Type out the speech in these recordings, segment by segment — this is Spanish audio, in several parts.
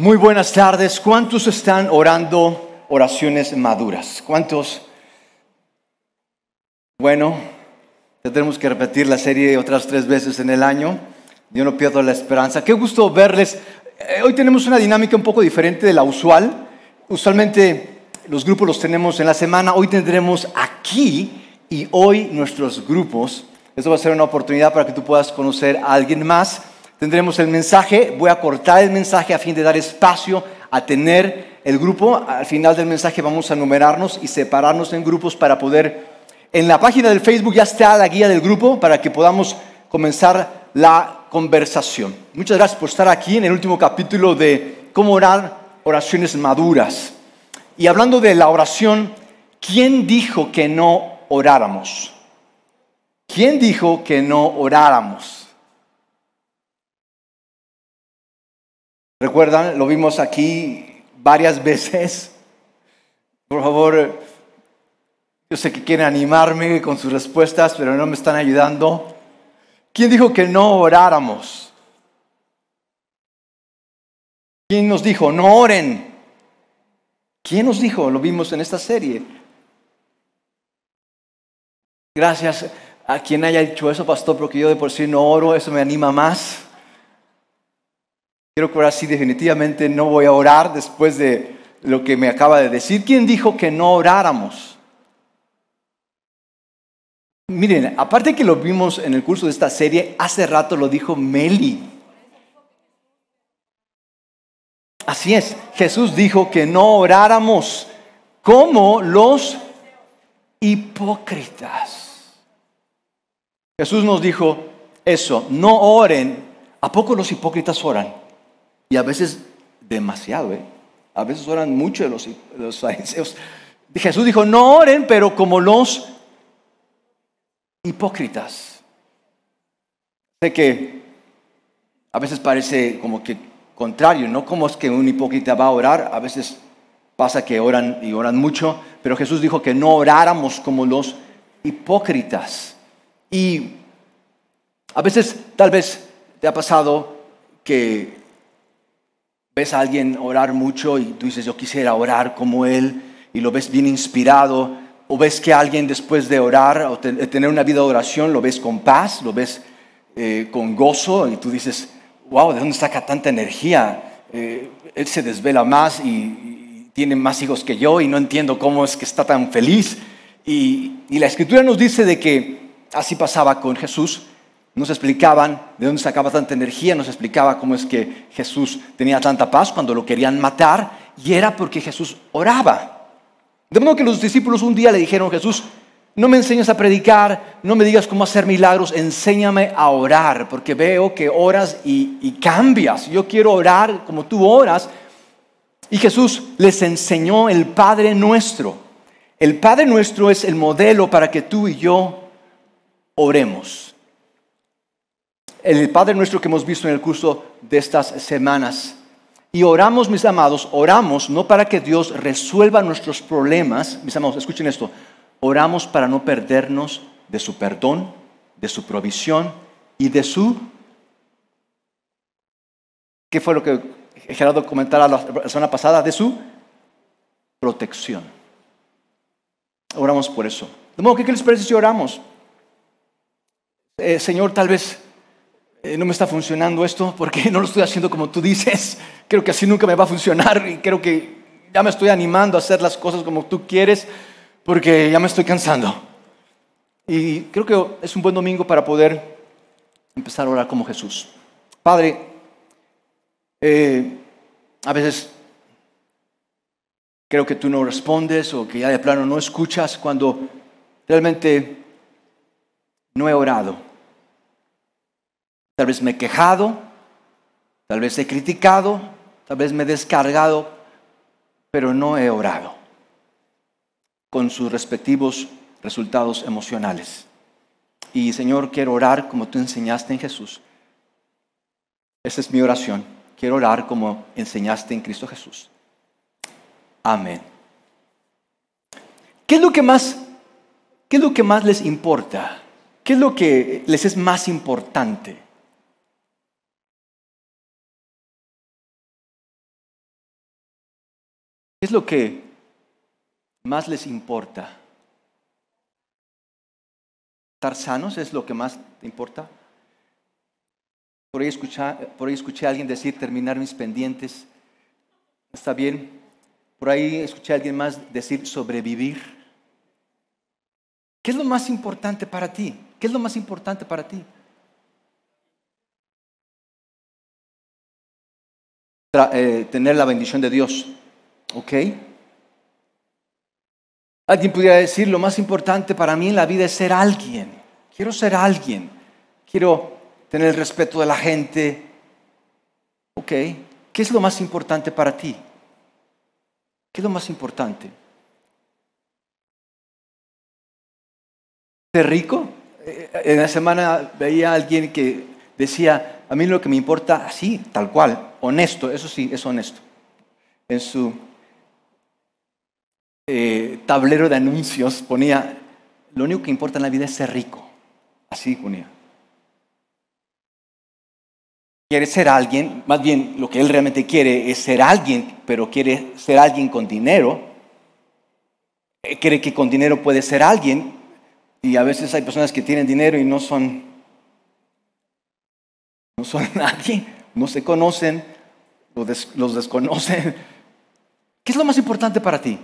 Muy buenas tardes. ¿Cuántos están orando oraciones maduras? ¿Cuántos? Bueno, ya tenemos que repetir la serie otras tres veces en el año. Yo no pierdo la esperanza. Qué gusto verles. Eh, hoy tenemos una dinámica un poco diferente de la usual. Usualmente los grupos los tenemos en la semana. Hoy tendremos aquí y hoy nuestros grupos. Esto va a ser una oportunidad para que tú puedas conocer a alguien más Tendremos el mensaje, voy a cortar el mensaje a fin de dar espacio a tener el grupo. Al final del mensaje vamos a numerarnos y separarnos en grupos para poder... En la página del Facebook ya está la guía del grupo para que podamos comenzar la conversación. Muchas gracias por estar aquí en el último capítulo de cómo orar oraciones maduras. Y hablando de la oración, ¿quién dijo que no oráramos? ¿Quién dijo que no oráramos? Recuerdan, lo vimos aquí varias veces. Por favor, yo sé que quieren animarme con sus respuestas, pero no me están ayudando. ¿Quién dijo que no oráramos? ¿Quién nos dijo, no oren? ¿Quién nos dijo? Lo vimos en esta serie. Gracias a quien haya dicho eso, pastor, porque yo de por sí no oro, eso me anima más. Quiero ahora sí, definitivamente no voy a orar después de lo que me acaba de decir. ¿Quién dijo que no oráramos? Miren, aparte que lo vimos en el curso de esta serie, hace rato lo dijo Meli. Así es, Jesús dijo que no oráramos como los hipócritas. Jesús nos dijo eso, no oren. ¿A poco los hipócritas oran? Y a veces demasiado, ¿eh? A veces oran mucho los, los fariseos. Jesús dijo, no oren, pero como los hipócritas. Sé que a veces parece como que contrario, ¿no? Como es que un hipócrita va a orar? A veces pasa que oran y oran mucho, pero Jesús dijo que no oráramos como los hipócritas. Y a veces tal vez te ha pasado que ves a alguien orar mucho y tú dices, yo quisiera orar como él, y lo ves bien inspirado, o ves que alguien después de orar o eh, tener una vida de oración, lo ves con paz, lo ves eh, con gozo, y tú dices, wow, ¿de dónde saca tanta energía? Eh, él se desvela más y, tiene más hijos que yo y no entiendo cómo es que está tan feliz. Y, y la escritura nos dice de que así pasaba con Jesús, nos explicaban de dónde sacaba tanta energía, nos explicaba cómo es que Jesús tenía tanta paz cuando lo querían matar, y era porque Jesús oraba. De modo que los discípulos un día le dijeron, Jesús, no me enseñes a predicar, no me digas cómo hacer milagros, enséñame a orar, porque veo que oras y, cambias. Yo quiero orar como tú oras. Y Jesús les enseñó el Padre nuestro. El Padre nuestro es el modelo para que tú y yo oremos el Padre nuestro que hemos visto en el curso de estas semanas. Y oramos, mis amados, oramos no para que Dios resuelva nuestros problemas, mis amados, escuchen esto, oramos para no perdernos de su perdón, de su provisión y de su... ¿Qué fue lo que Gerardo comentara la semana pasada? De su protección. Oramos por eso. De modo que, ¿qué les parece si oramos? Eh, señor, tal vez eh, no me está funcionando esto porque no lo estoy haciendo como tú dices. Creo que así nunca me va a funcionar y creo que ya me estoy animando a hacer las cosas como tú quieres porque ya me estoy cansando. Y creo que es un buen domingo para poder empezar a orar como Jesús. Padre, eh, a veces creo que tú no respondes o que ya de plano no escuchas cuando realmente no he orado Tal vez me he quejado, tal vez he criticado, tal vez me he descargado, pero no he orado con sus respectivos resultados emocionales. Y Señor, quiero orar como tú enseñaste en Jesús. Esa es mi oración. Quiero orar como enseñaste en Cristo Jesús. Amén. ¿Qué es lo que más, qué es lo que más les importa? ¿Qué es lo que les es más importante? ¿Qué es lo que más les importa? ¿Estar sanos es lo que más te importa? Por ahí, por ahí escuché a alguien decir terminar mis pendientes. ¿Está bien? Por ahí escuché a alguien más decir sobrevivir. ¿Qué es lo más importante para ti? ¿Qué es lo más importante para ti? Eh, tener la bendición de Dios, ¿Ok? Alguien pudiera decir, lo más importante para mí en la vida es ser alguien. Quiero ser alguien. Quiero tener el respeto de la gente. ¿Ok? ¿Qué es lo más importante para ti? ¿Qué es lo más importante? ¿Ser rico? Eh, en la semana veía a alguien que decía, a mí lo que me importa, así, tal cual, honesto, eso sí, es honesto. En su eh, tablero de anuncios ponía, lo único que importa en la vida es ser rico. Así ponía. Quiere ser alguien, más bien lo que él realmente quiere es ser alguien, pero quiere ser alguien con dinero. Quiere eh, que con dinero puede ser alguien. Y a veces hay personas que tienen dinero y no son, no son nadie, no se conocen, los desconocen. ¿Qué es lo más importante para ti?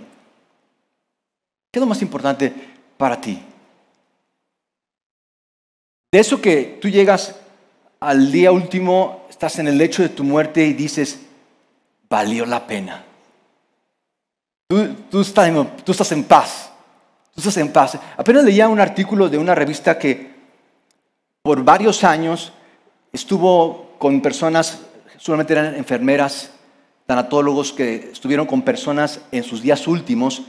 ¿Qué es lo más importante para ti? De eso que tú llegas al día último, estás en el lecho de tu muerte y dices, valió la pena. Tú, estás en paz. Tú estás en paz. Apenas leía un artículo de una revista que por varios años estuvo con personas, solamente eran enfermeras, tanatólogos, que estuvieron con personas en sus días últimos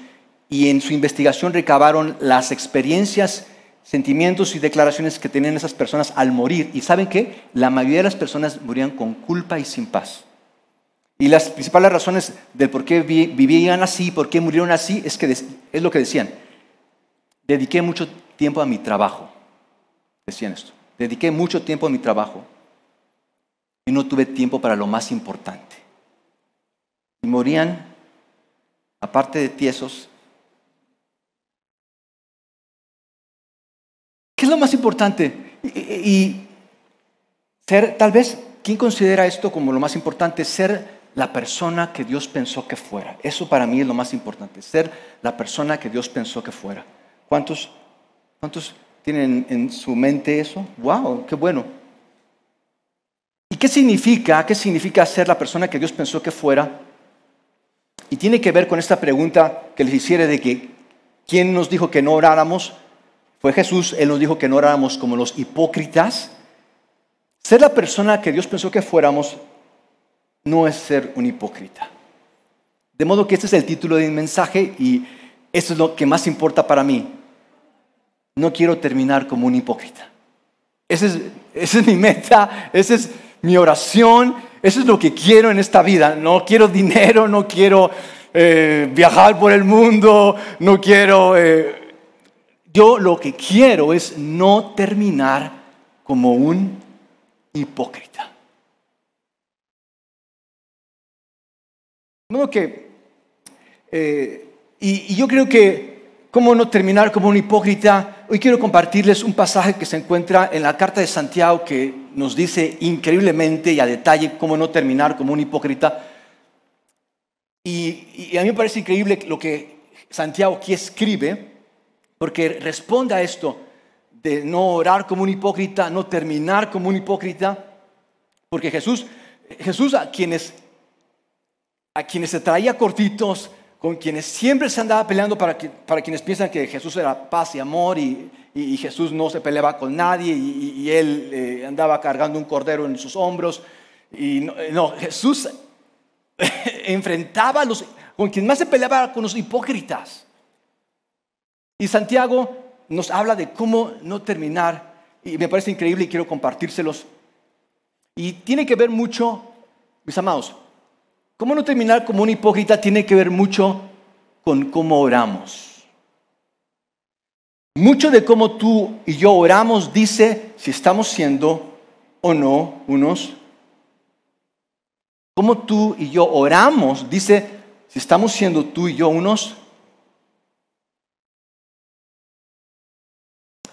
y en su investigación recabaron las experiencias, sentimientos y declaraciones que tenían esas personas al morir. Y saben que la mayoría de las personas morían con culpa y sin paz. Y las principales razones del por qué vivían así, por qué murieron así, es, es lo que decían. Dediqué mucho tiempo a mi trabajo. Decían esto. Dediqué mucho tiempo a mi trabajo. Y no tuve tiempo para lo más importante. Y morían, aparte de tiesos, lo más importante. Y, ser, tal vez, quien considera esto como lo más importante? Ser la persona que Dios pensó que fuera. Eso para mí es lo más importante, ser la persona que Dios pensó que fuera. ¿Cuántos, cuántos tienen en su mente eso? ¡Wow! ¡Qué bueno! ¿Y qué significa? ¿Qué significa ser la persona que Dios pensó que fuera? Y tiene que ver con esta pregunta que les hiciera de que, ¿quién nos dijo que no oráramos? fue Jesús, Él nos dijo que no éramos como los hipócritas. Ser la persona que Dios pensó que fuéramos no es ser un hipócrita. De modo que este es el título de mi mensaje y eso es lo que más importa para mí. No quiero terminar como un hipócrita. Esa es, mi meta, esa es mi oración, eso es lo que quiero en esta vida. No quiero dinero, no quiero eh, viajar por el mundo, no quiero... Eh, yo lo que quiero es no terminar como un hipócrita. que, eh, y, yo creo que, ¿cómo no terminar como un hipócrita? Hoy quiero compartirles un pasaje que se encuentra en la carta de Santiago que nos dice increíblemente y a detalle cómo no terminar como un hipócrita. Y, y a mí me parece increíble lo que Santiago aquí escribe porque responde a esto de no orar como un hipócrita, no terminar como un hipócrita. Porque Jesús, Jesús a quienes, a quienes se traía cortitos, con quienes siempre se andaba peleando para, que, para quienes piensan que Jesús era paz y amor y, y, Jesús no se peleaba con nadie y, él eh, andaba cargando un cordero en sus hombros. Y no, eh, Jesús enfrentaba los, con quien más se peleaba con los hipócritas. Y Santiago nos habla de cómo no terminar, y me parece increíble y quiero compartírselos. Y tiene que ver mucho, mis amados, cómo no terminar como un hipócrita tiene que ver mucho con cómo oramos. Mucho de cómo tú y yo oramos dice si estamos siendo o no unos. Cómo tú y yo oramos dice si estamos siendo tú y yo unos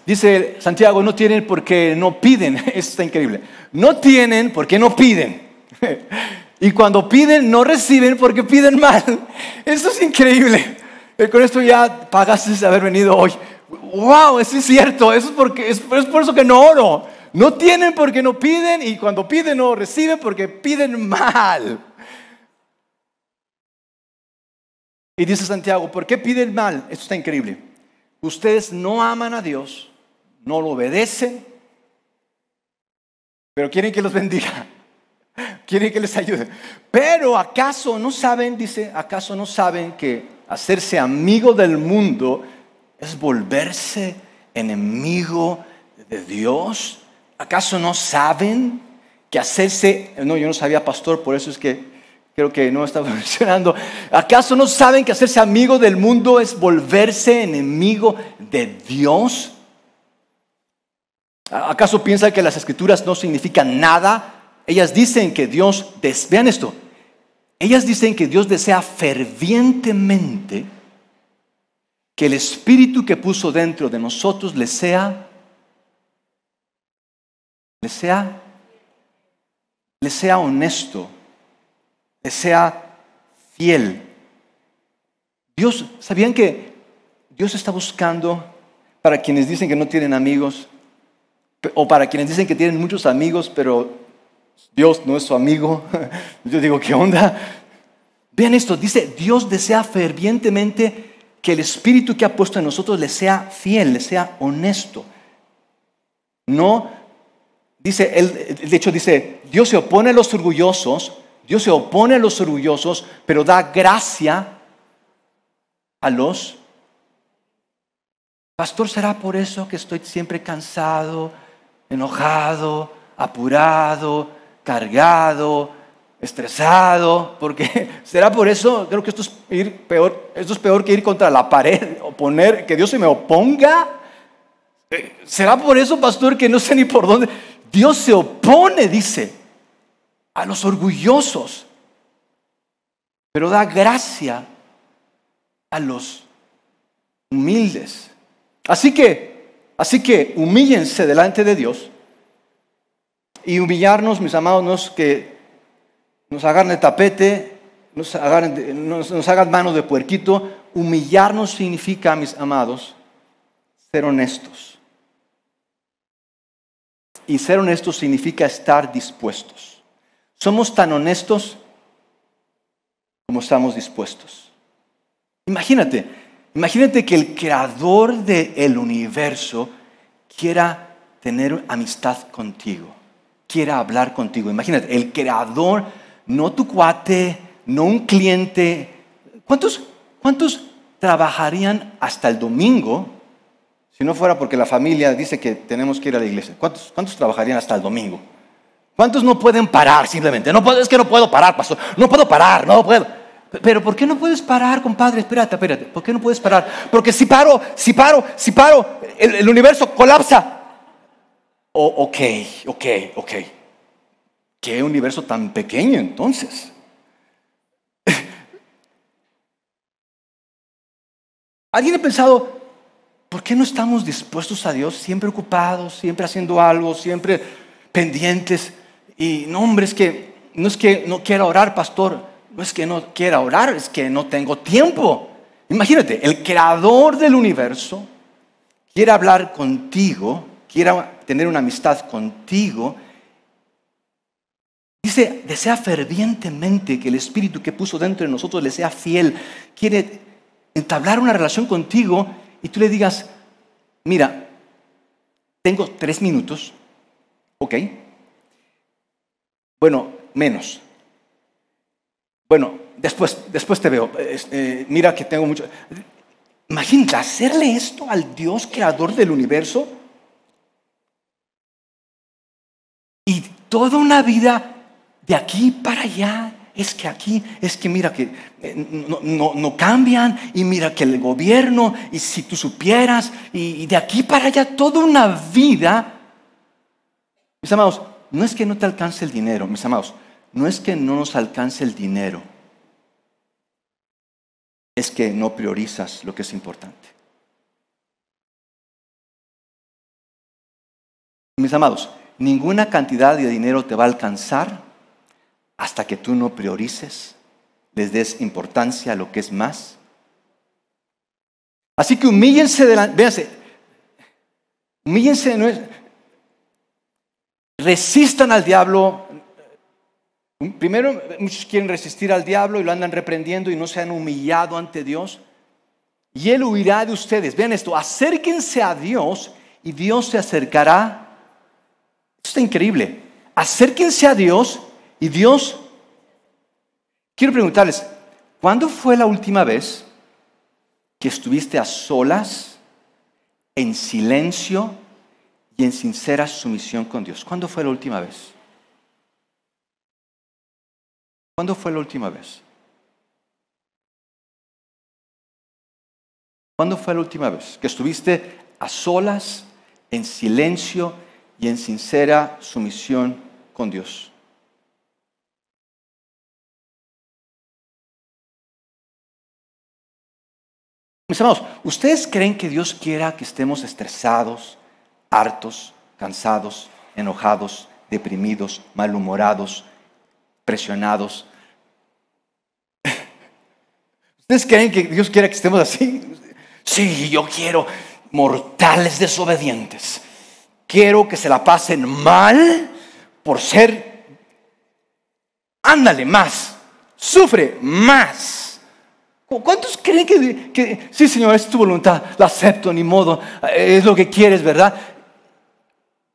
Dice Santiago, no tienen porque no piden. Esto está increíble. No tienen porque no piden. Y cuando piden, no reciben porque piden mal. Esto es increíble. Eh, con esto ya pagaste haber venido hoy. ¡Wow! Eso es cierto. Eso es, porque, por eso que no oro. No tienen porque no piden y cuando piden no reciben porque piden mal. Y dice Santiago, ¿por qué piden mal? Esto está increíble. Ustedes no aman a Dios no lo obedecen, pero quieren que los bendiga, quieren que les ayude. Pero acaso no saben, dice, acaso no saben que hacerse amigo del mundo es volverse enemigo de Dios. ¿Acaso no saben que hacerse, no, yo no sabía pastor, por eso es que creo que no estaba mencionando, ¿acaso no saben que hacerse amigo del mundo es volverse enemigo de Dios? ¿Acaso piensan que las escrituras no significan nada? Ellas dicen que Dios, vean esto, ellas dicen que Dios desea fervientemente que el espíritu que puso dentro de nosotros le sea, le sea, le sea honesto, le sea fiel. Dios, ¿sabían que Dios está buscando para quienes dicen que no tienen amigos? O para quienes dicen que tienen muchos amigos, pero Dios no es su amigo. Yo digo, ¿qué onda? Vean esto, dice, Dios desea fervientemente que el Espíritu que ha puesto en nosotros le sea fiel, le sea honesto. No, dice, él, de hecho dice, Dios se opone a los orgullosos, Dios se opone a los orgullosos, pero da gracia a los... Pastor, ¿será por eso que estoy siempre cansado? enojado, apurado, cargado, estresado, porque será por eso, creo que esto es, peor, esto es peor que ir contra la pared, oponer, que Dios se me oponga. Eh, ¿Será por eso, pastor, que no sé ni por dónde? Dios se opone, dice, a los orgullosos, pero da gracia a los humildes. Así que Así que humíllense delante de Dios. Y humillarnos, mis amados, no es que nos hagan el tapete, nos hagan, nos hagan manos de puerquito. Humillarnos significa, mis amados, ser honestos. Y ser honestos significa estar dispuestos. Somos tan honestos como estamos dispuestos. Imagínate, Imagínate que el creador del universo quiera tener amistad contigo, quiera hablar contigo. Imagínate, el creador, no tu cuate, no un cliente. ¿Cuántos, cuántos trabajarían hasta el domingo si no fuera porque la familia dice que tenemos que ir a la iglesia? ¿Cuántos, cuántos trabajarían hasta el domingo? ¿Cuántos no pueden parar simplemente? No es que no puedo parar, pastor. No puedo parar, no puedo. Pero ¿por qué no puedes parar, compadre? Espérate, espérate. ¿Por qué no puedes parar? Porque si paro, si paro, si paro, el, universo colapsa. Oh, ok, ok, ok. ¿Qué universo tan pequeño entonces? ¿Alguien ha pensado, ¿por qué no estamos dispuestos a Dios siempre ocupados, siempre haciendo algo, siempre pendientes? Y no, hombre, es que no es que no quiera orar, pastor. No es que no quiera orar, es que no tengo tiempo. Imagínate, el creador del universo quiere hablar contigo, quiere tener una amistad contigo. Dice, desea fervientemente que el Espíritu que puso dentro de nosotros le sea fiel. Quiere entablar una relación contigo y tú le digas, mira, tengo tres minutos, ¿ok? Bueno, menos, bueno, después, después te veo. Eh, mira que tengo mucho... Imagínate, hacerle esto al Dios creador del universo y toda una vida de aquí para allá. Es que aquí, es que mira que eh, no, cambian y mira que el gobierno y si tú supieras y de aquí para allá toda una vida. Mis amados, no es que no te alcance el dinero, mis amados, no es que no nos alcance el dinero, es que no priorizas lo que es importante. Mis amados, ninguna cantidad de dinero te va a alcanzar hasta que tú no priorices, les des importancia a lo que es más. Así que humíllense delante, véanse, humíllense, resistan al diablo, Primero, muchos quieren resistir al diablo y lo andan reprendiendo y no se han humillado ante Dios. Y Él huirá de ustedes. Vean esto, acérquense a Dios y Dios se acercará. Esto está increíble. Acérquense a Dios y Dios... Quiero preguntarles, ¿cuándo fue la última vez que estuviste a solas, en silencio y en sincera sumisión con Dios? ¿Cuándo fue la última vez? ¿Cuándo fue la última vez? ¿Cuándo fue la última vez que estuviste a solas, en silencio y en sincera sumisión con Dios? Mis amados, ¿ustedes creen que Dios quiera que estemos estresados, hartos, cansados, enojados, deprimidos, malhumorados, presionados, ¿Ustedes creen que Dios Quiera que estemos así? Sí, yo quiero mortales desobedientes. Quiero que se la pasen mal por ser... Ándale más, sufre más. ¿Cuántos creen que, sí, Señor, es tu voluntad, la acepto, ni modo, eh, es lo que quieres, ¿verdad?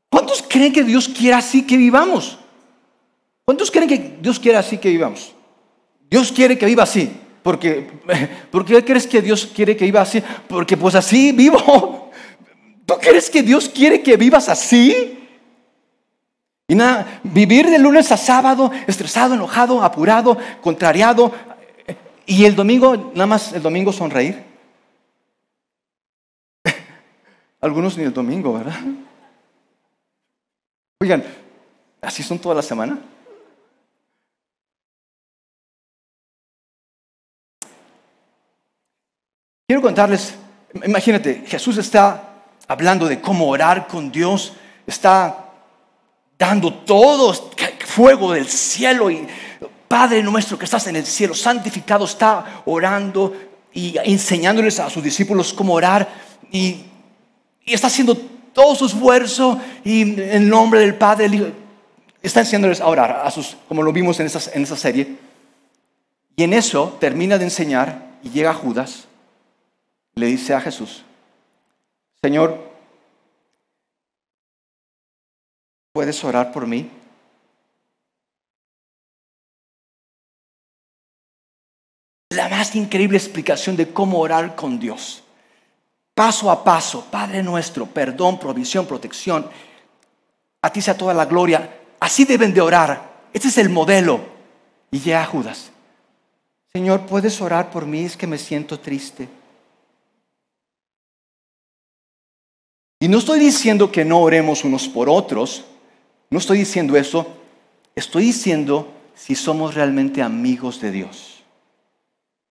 ¿Cuántos creen que Dios quiere así que vivamos? ¿Cuántos creen que Dios quiere así que vivamos? Dios quiere que viva así. Porque, ¿Por qué crees que Dios quiere que viva así? Porque pues así vivo. ¿Tú crees que Dios quiere que vivas así? Y nada, vivir de lunes a sábado, estresado, enojado, apurado, contrariado, y el domingo, nada más el domingo sonreír. Algunos ni el domingo, ¿verdad? Oigan, ¿así son toda la semana? Quiero contarles, imagínate, Jesús está hablando de cómo orar con Dios, está dando todo fuego del cielo y Padre nuestro que estás en el cielo, santificado, está orando y enseñándoles a sus discípulos cómo orar y, está haciendo todo su esfuerzo y en nombre del Padre, está enseñándoles a orar, a sus, como lo vimos en esa, en esa serie. Y en eso termina de enseñar y llega Judas le dice a Jesús, Señor, ¿puedes orar por mí? La más increíble explicación de cómo orar con Dios. Paso a paso, Padre nuestro, perdón, provisión, protección. A ti sea toda la gloria. Así deben de orar. Este es el modelo. Y ya Judas. Señor, ¿puedes orar por mí? Es que me siento triste. Y no estoy diciendo que no oremos unos por otros, no estoy diciendo eso, estoy diciendo si somos realmente amigos de Dios.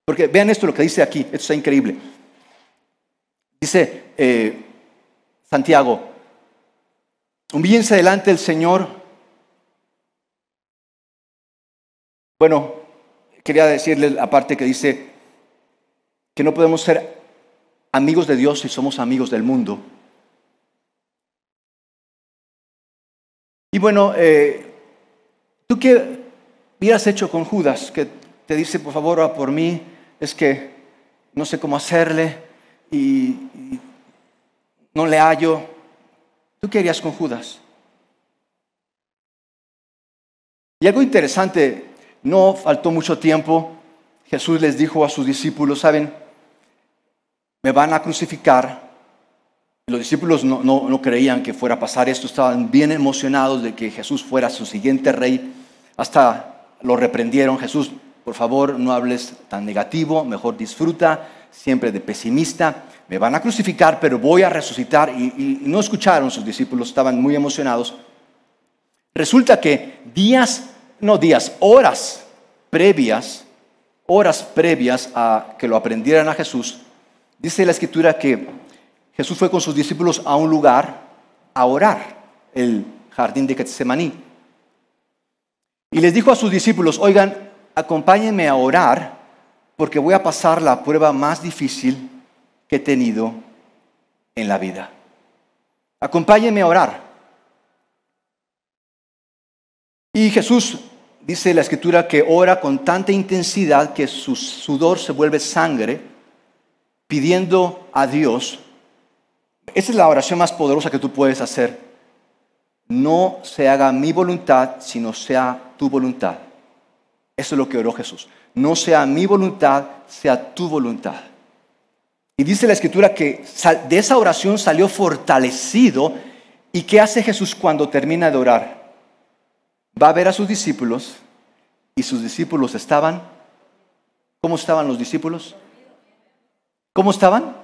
Porque vean esto lo que dice aquí, esto está increíble. Dice eh, Santiago, humíllense delante del Señor. Bueno, quería decirle la parte que dice que no podemos ser amigos de Dios si somos amigos del mundo. Y bueno, eh, tú qué hubieras hecho con Judas, que te dice, por favor, por mí, es que no sé cómo hacerle y, y no le hallo. ¿Tú qué harías con Judas? Y algo interesante, no faltó mucho tiempo, Jesús les dijo a sus discípulos, ¿saben? Me van a crucificar, los discípulos no, creían que fuera a pasar esto, estaban bien emocionados de que Jesús fuera su siguiente rey. Hasta lo reprendieron, Jesús, por favor, no hables tan negativo, mejor disfruta, siempre de pesimista. Me van a crucificar, pero voy a resucitar. y no escucharon sus discípulos, estaban muy emocionados. Resulta que días, no días, horas previas, horas previas a que lo aprendieran a Jesús, dice la escritura que Jesús fue con sus discípulos a un lugar a orar, el jardín de Getsemaní. Y les dijo a sus discípulos, oigan, acompáñenme a orar porque voy a pasar la prueba más difícil que he tenido en la vida. Acompáñenme a orar. Y Jesús dice la escritura que ora con tanta intensidad que su sudor se vuelve sangre, pidiendo a Dios esa es la oración más poderosa que tú puedes hacer. No se haga mi voluntad, sino sea tu voluntad. Eso es lo que oró Jesús. No sea mi voluntad, sea tu voluntad. Y dice la escritura que de esa oración salió fortalecido. ¿Y qué hace Jesús cuando termina de orar? Va a ver a sus discípulos y sus discípulos estaban. ¿Cómo estaban los discípulos? ¿Cómo estaban?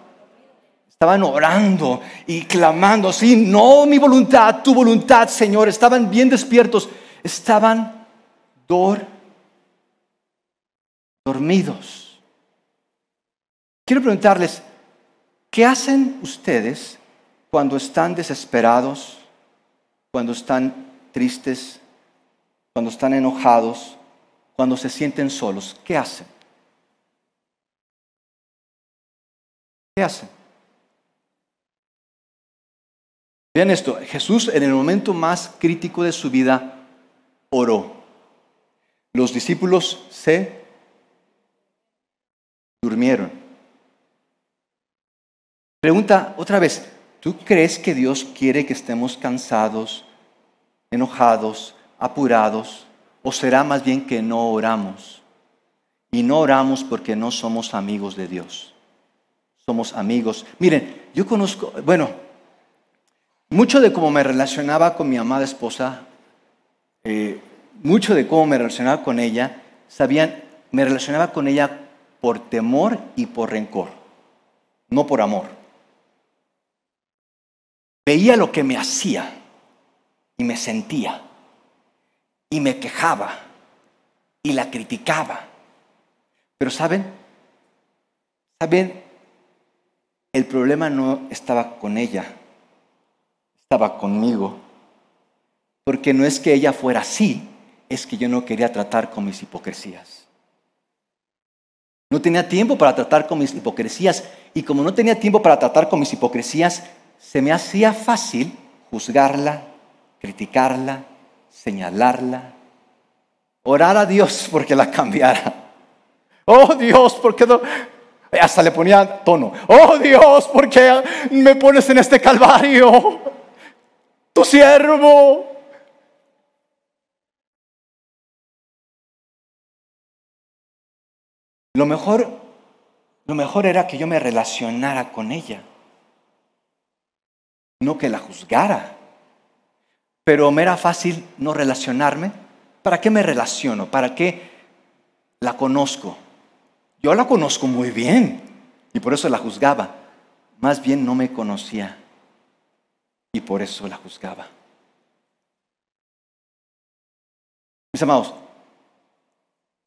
Estaban orando y clamando, sí, no mi voluntad, tu voluntad, Señor. Estaban bien despiertos, estaban dormidos. Quiero preguntarles, ¿qué hacen ustedes cuando están desesperados, cuando están tristes, cuando están enojados, cuando se sienten solos? ¿Qué hacen? ¿Qué hacen? Vean esto, Jesús en el momento más crítico de su vida oró. Los discípulos se durmieron. Pregunta otra vez, ¿tú crees que Dios quiere que estemos cansados, enojados, apurados? ¿O será más bien que no oramos? Y no oramos porque no somos amigos de Dios. Somos amigos. Miren, yo conozco, bueno, mucho de cómo me relacionaba con mi amada esposa, eh, mucho de cómo me relacionaba con ella, sabían, me relacionaba con ella por temor y por rencor, no por amor. Veía lo que me hacía y me sentía y me quejaba y la criticaba. Pero saben, saben, el problema no estaba con ella estaba conmigo. Porque no es que ella fuera así, es que yo no quería tratar con mis hipocresías. No tenía tiempo para tratar con mis hipocresías. Y como no tenía tiempo para tratar con mis hipocresías, se me hacía fácil juzgarla, criticarla, señalarla, orar a Dios porque la cambiara. Oh Dios, porque no? Hasta le ponía tono. Oh Dios, ¿por qué me pones en este calvario? tu siervo. Lo mejor, lo mejor era que yo me relacionara con ella, no que la juzgara. Pero me era fácil no relacionarme. ¿Para qué me relaciono? ¿Para qué la conozco? Yo la conozco muy bien y por eso la juzgaba. Más bien no me conocía y por eso la juzgaba. Mis amados,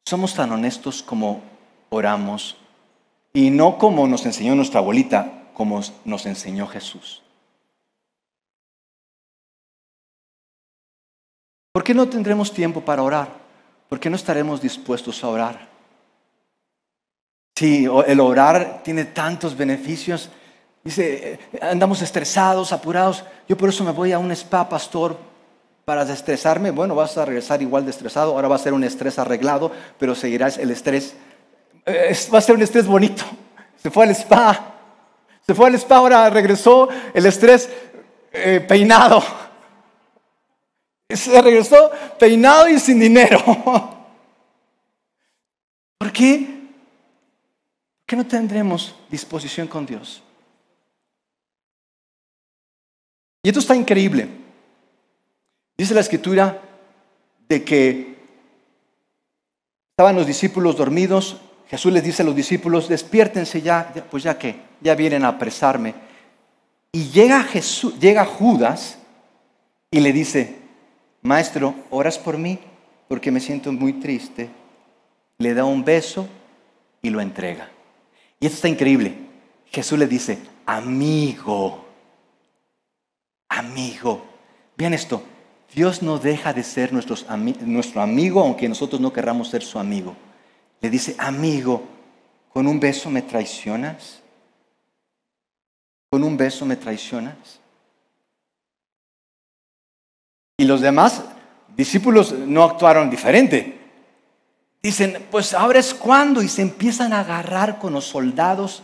somos tan honestos como oramos y no como nos enseñó nuestra abuelita, como nos enseñó Jesús. ¿Por qué no tendremos tiempo para orar? ¿Por qué no estaremos dispuestos a orar? Si el orar tiene tantos beneficios, Dice, eh, andamos estresados, apurados. Yo por eso me voy a un spa, pastor, para destresarme Bueno, vas a regresar igual de estresado. Ahora va a ser un estrés arreglado, pero seguirás el estrés. Eh, va a ser un estrés bonito. Se fue al spa. Se fue al spa, ahora regresó el estrés eh, peinado. Se regresó peinado y sin dinero. ¿Por qué? ¿Por qué no tendremos disposición con Dios? Y esto está increíble. Dice la escritura de que estaban los discípulos dormidos. Jesús les dice a los discípulos, despiértense ya, pues ya que, ya vienen a apresarme. Y llega, Jesús, llega Judas y le dice, maestro, oras por mí porque me siento muy triste. Le da un beso y lo entrega. Y esto está increíble. Jesús le dice, amigo, amigo. Vean esto, Dios no deja de ser nuestro amigo, aunque nosotros no querramos ser su amigo. Le dice, amigo, ¿con un beso me traicionas? ¿Con un beso me traicionas? Y los demás discípulos no actuaron diferente. Dicen, pues ahora es cuando, y se empiezan a agarrar con los soldados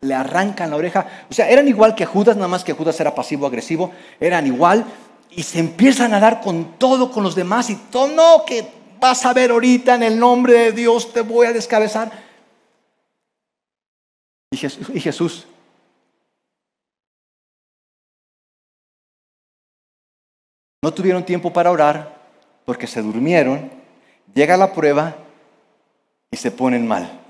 le arrancan la oreja. O sea, eran igual que Judas, nada más que Judas era pasivo-agresivo, eran igual y se empiezan a dar con todo con los demás y todo, no, que vas a ver ahorita en el nombre de Dios te voy a descabezar. Y Jesús, y Jesús no tuvieron tiempo para orar porque se durmieron, llega la prueba y se ponen mal.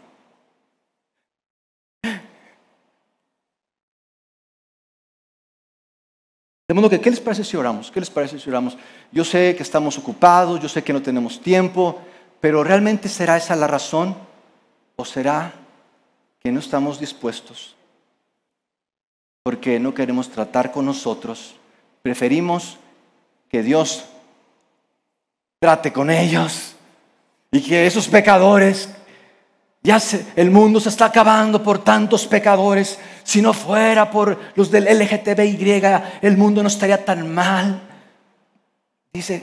De modo que, ¿qué les parece si oramos? ¿Qué les parece si oramos? Yo sé que estamos ocupados, yo sé que no tenemos tiempo, pero ¿realmente será esa la razón? ¿O será que no estamos dispuestos? Porque no queremos tratar con nosotros. Preferimos que Dios trate con ellos y que esos pecadores ya el mundo se está acabando por tantos pecadores. Si no fuera por los del LGTBY, el mundo no estaría tan mal. Dice,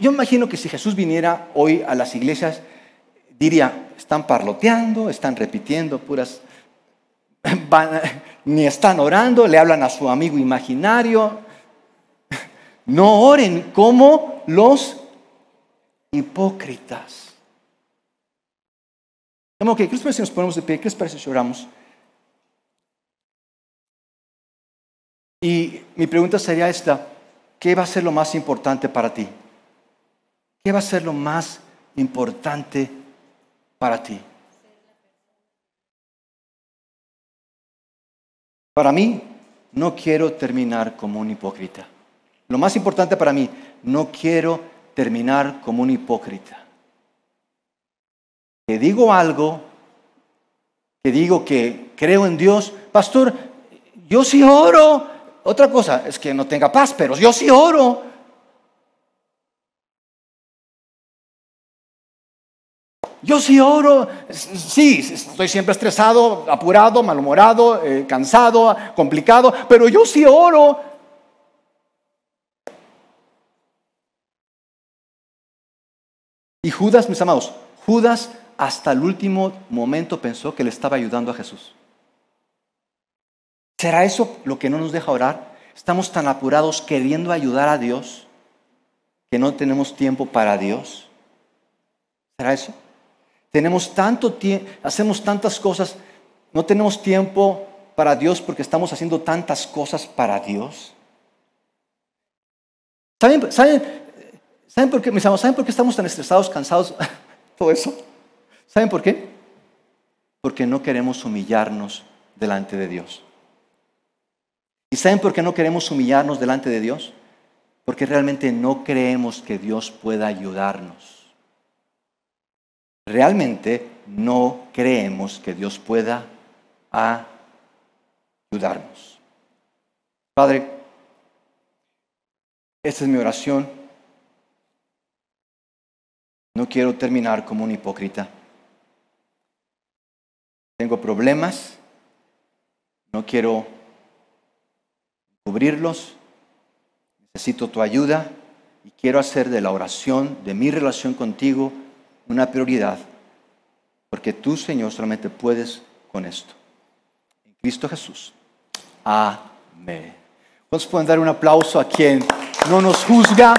yo imagino que si Jesús viniera hoy a las iglesias, diría, están parloteando, están repitiendo puras... ni están orando, le hablan a su amigo imaginario. No oren como los hipócritas. ¿Qué les parece si nos ponemos de pie? ¿Qué les parece si oramos? Y mi pregunta sería esta, ¿qué va a ser lo más importante para ti? ¿Qué va a ser lo más importante para ti? Para mí, no quiero terminar como un hipócrita. Lo más importante para mí, no quiero terminar como un hipócrita digo algo, que digo que creo en Dios, pastor, yo sí oro. Otra cosa es que no tenga paz, pero yo sí oro. Yo sí oro, sí, estoy siempre estresado, apurado, malhumorado, eh, cansado, complicado, pero yo sí oro. Y Judas, mis amados, Judas hasta el último momento pensó que le estaba ayudando a Jesús. ¿Será eso lo que no nos deja orar? Estamos tan apurados queriendo ayudar a Dios que no tenemos tiempo para Dios. ¿Será eso? Tenemos tanto tiempo, hacemos tantas cosas, no tenemos tiempo para Dios porque estamos haciendo tantas cosas para Dios. ¿Saben, saben, ¿saben por qué estamos tan estresados, cansados, todo eso? ¿Saben por qué? Porque no queremos humillarnos delante de Dios. ¿Y saben por qué no queremos humillarnos delante de Dios? Porque realmente no creemos que Dios pueda ayudarnos. Realmente no creemos que Dios pueda ayudarnos. Padre, esta es mi oración. No quiero terminar como un hipócrita. Tengo problemas, no quiero cubrirlos, necesito tu ayuda y quiero hacer de la oración, de mi relación contigo, una prioridad, porque tú, Señor, solamente puedes con esto. En Cristo Jesús. Amén. ¿Cuántos pueden dar un aplauso a quien no nos juzga?